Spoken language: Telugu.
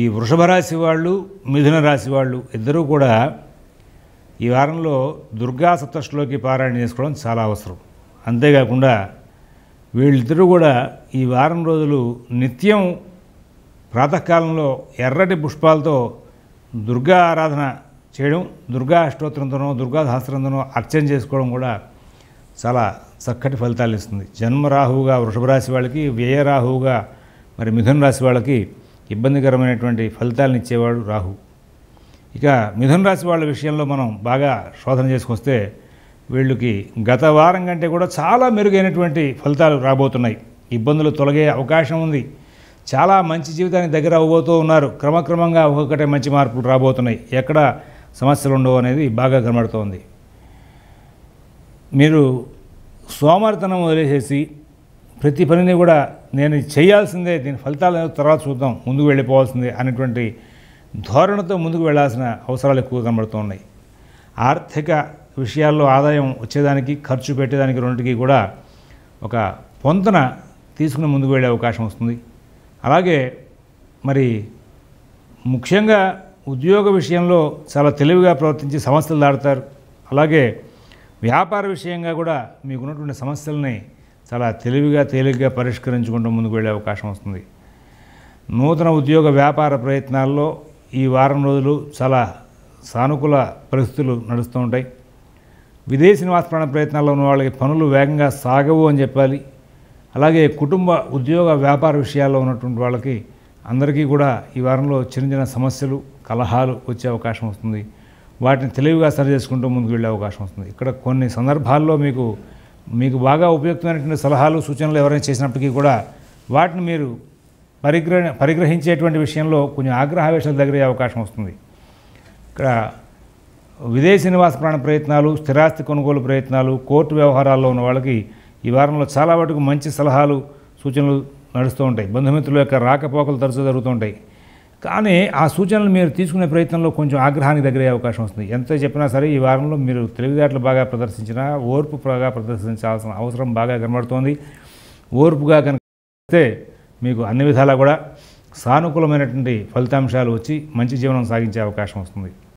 ఈ వృషభ రాశి వాళ్ళు మిథున రాశి వాళ్ళు ఇద్దరూ కూడా ఈ వారంలో దుర్గా సప్తష్లోకి పారాయణ చేసుకోవడం చాలా అవసరం అంతేకాకుండా వీళ్ళిద్దరూ కూడా ఈ వారం రోజులు నిత్యం ప్రాతకాలంలో ఎర్రటి పుష్పాలతో దుర్గా ఆరాధన చేయడం దుర్గా అష్టోత్తరంతోనో దుర్గా సహస్రంతోనో అర్చన చేసుకోవడం కూడా చాలా చక్కటి ఫలితాలు ఇస్తుంది జన్మరాహువుగా వృషభ రాశి వాళ్ళకి వ్యయరాహువుగా మరి మిథున రాశి వాళ్ళకి ఇబ్బందికరమైనటువంటి ఫలితాలను ఇచ్చేవాడు రాహు ఇక మిథున రాశి వాళ్ళ విషయంలో మనం బాగా శోధన చేసుకొస్తే వీళ్ళకి గత వారం కంటే కూడా చాలా మెరుగైనటువంటి ఫలితాలు రాబోతున్నాయి ఇబ్బందులు తొలగే అవకాశం ఉంది చాలా మంచి జీవితానికి దగ్గర అవ్వబోతూ ఉన్నారు క్రమక్రమంగా ఒక్కొక్కటే మంచి మార్పులు రాబోతున్నాయి ఎక్కడ సమస్యలు ఉండవు అనేది బాగా కనబడుతోంది మీరు సోమర్తనం వదిలేసేసి ప్రతి పనిని కూడా నేను చేయాల్సిందే దీని ఫలితాలు తర్వాత చూద్దాం ముందుకు వెళ్ళిపోవాల్సిందే అనేటువంటి ధోరణితో ముందుకు వెళ్లాల్సిన అవసరాలు ఎక్కువ కనబడుతున్నాయి ఆర్థిక విషయాల్లో ఆదాయం వచ్చేదానికి ఖర్చు పెట్టేదానికి రెండింటికి కూడా ఒక పొంతన తీసుకుని ముందుకు వెళ్ళే అవకాశం వస్తుంది అలాగే మరి ముఖ్యంగా ఉద్యోగ విషయంలో చాలా తెలివిగా ప్రవర్తించి సమస్యలు దాడతారు అలాగే వ్యాపార విషయంగా కూడా మీకున్నటువంటి సమస్యల్ని చాలా తెలివిగా తేలిగ్గా పరిష్కరించుకుంటూ ముందుకు వెళ్ళే అవకాశం వస్తుంది నూతన ఉద్యోగ వ్యాపార ప్రయత్నాల్లో ఈ వారం రోజులు చాలా సానుకూల పరిస్థితులు నడుస్తూ ఉంటాయి విదేశీ నివాసపరణ ప్రయత్నాల్లో ఉన్న వాళ్ళకి పనులు వేగంగా సాగవు అని చెప్పాలి అలాగే కుటుంబ ఉద్యోగ వ్యాపార విషయాల్లో ఉన్నటువంటి వాళ్ళకి అందరికీ కూడా ఈ వారంలో చిన్న చిన్న సమస్యలు కలహాలు వచ్చే అవకాశం వస్తుంది వాటిని తెలివిగా సరి చేసుకుంటూ ముందుకు వెళ్ళే అవకాశం వస్తుంది ఇక్కడ కొన్ని సందర్భాల్లో మీకు మీకు బాగా ఉపయుక్తమైనటువంటి సలహాలు సూచనలు ఎవరైనా చేసినప్పటికీ కూడా వాటిని మీరు పరిగ్ర పరిగ్రహించేటువంటి విషయంలో కొంచెం ఆగ్రహావేశాలు దగ్గరే అవకాశం వస్తుంది ఇక్కడ విదేశీ నివాస ప్రాణ ప్రయత్నాలు స్థిరాస్తి కొనుగోలు ప్రయత్నాలు కోర్టు వ్యవహారాల్లో ఉన్న వాళ్ళకి ఈ వారంలో చాలా వరకు మంచి సలహాలు సూచనలు నడుస్తూ ఉంటాయి బంధుమిత్రుల యొక్క రాకపోకలు తరచూ జరుగుతూ ఉంటాయి కానీ ఆ సూచనలు మీరు తీసుకునే ప్రయత్నంలో కొంచెం ఆగ్రహానికి దగ్గరే అవకాశం వస్తుంది ఎంత చెప్పినా సరే ఈ వారంలో మీరు తెలివితేటలు బాగా ప్రదర్శించినా ఓర్పు బాగా ప్రదర్శించాల్సిన అవసరం బాగా కనబడుతోంది ఓర్పుగా కనుక మీకు అన్ని విధాలా కూడా సానుకూలమైనటువంటి ఫలితాంశాలు వచ్చి మంచి జీవనం సాగించే అవకాశం వస్తుంది